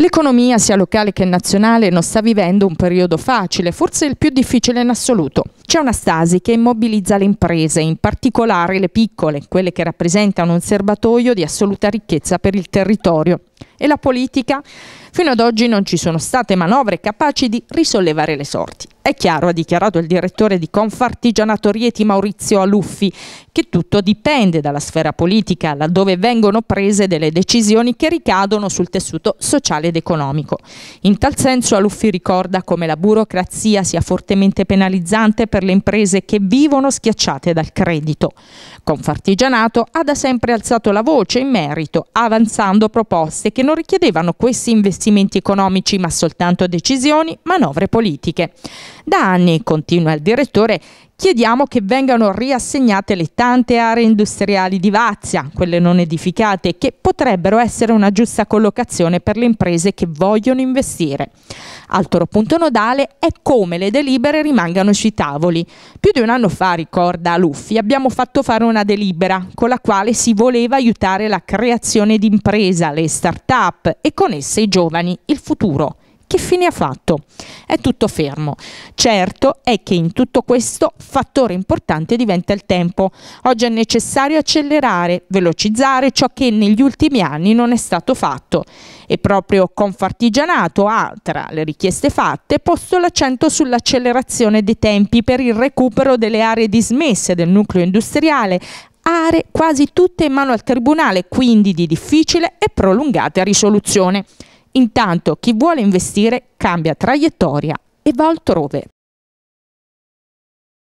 L'economia sia locale che nazionale non sta vivendo un periodo facile, forse il più difficile in assoluto. C'è una stasi che immobilizza le imprese, in particolare le piccole, quelle che rappresentano un serbatoio di assoluta ricchezza per il territorio. E la politica? Fino ad oggi non ci sono state manovre capaci di risollevare le sorti. È chiaro, ha dichiarato il direttore di Confartigianato Rieti Maurizio Aluffi, che tutto dipende dalla sfera politica, laddove vengono prese delle decisioni che ricadono sul tessuto sociale ed economico. In tal senso Aluffi ricorda come la burocrazia sia fortemente penalizzante per per le imprese che vivono schiacciate dal credito. Confartigianato ha da sempre alzato la voce in merito, avanzando proposte che non richiedevano questi investimenti economici ma soltanto decisioni, manovre politiche. Da anni, continua il direttore, chiediamo che vengano riassegnate le tante aree industriali di Vazia, quelle non edificate, che potrebbero essere una giusta collocazione per le imprese che vogliono investire. Altro punto nodale è come le delibere rimangano sui tavoli. Più di un anno fa, ricorda Luffi, abbiamo fatto fare una delibera con la quale si voleva aiutare la creazione di impresa, le start-up e con esse i giovani, il futuro. Che fine ha fatto? è tutto fermo. Certo è che in tutto questo fattore importante diventa il tempo. Oggi è necessario accelerare, velocizzare ciò che negli ultimi anni non è stato fatto e proprio Confartigianato ha, tra le richieste fatte, posto l'accento sull'accelerazione dei tempi per il recupero delle aree dismesse del nucleo industriale, aree quasi tutte in mano al Tribunale, quindi di difficile e prolungata risoluzione. Intanto chi vuole investire cambia traiettoria e va altrove.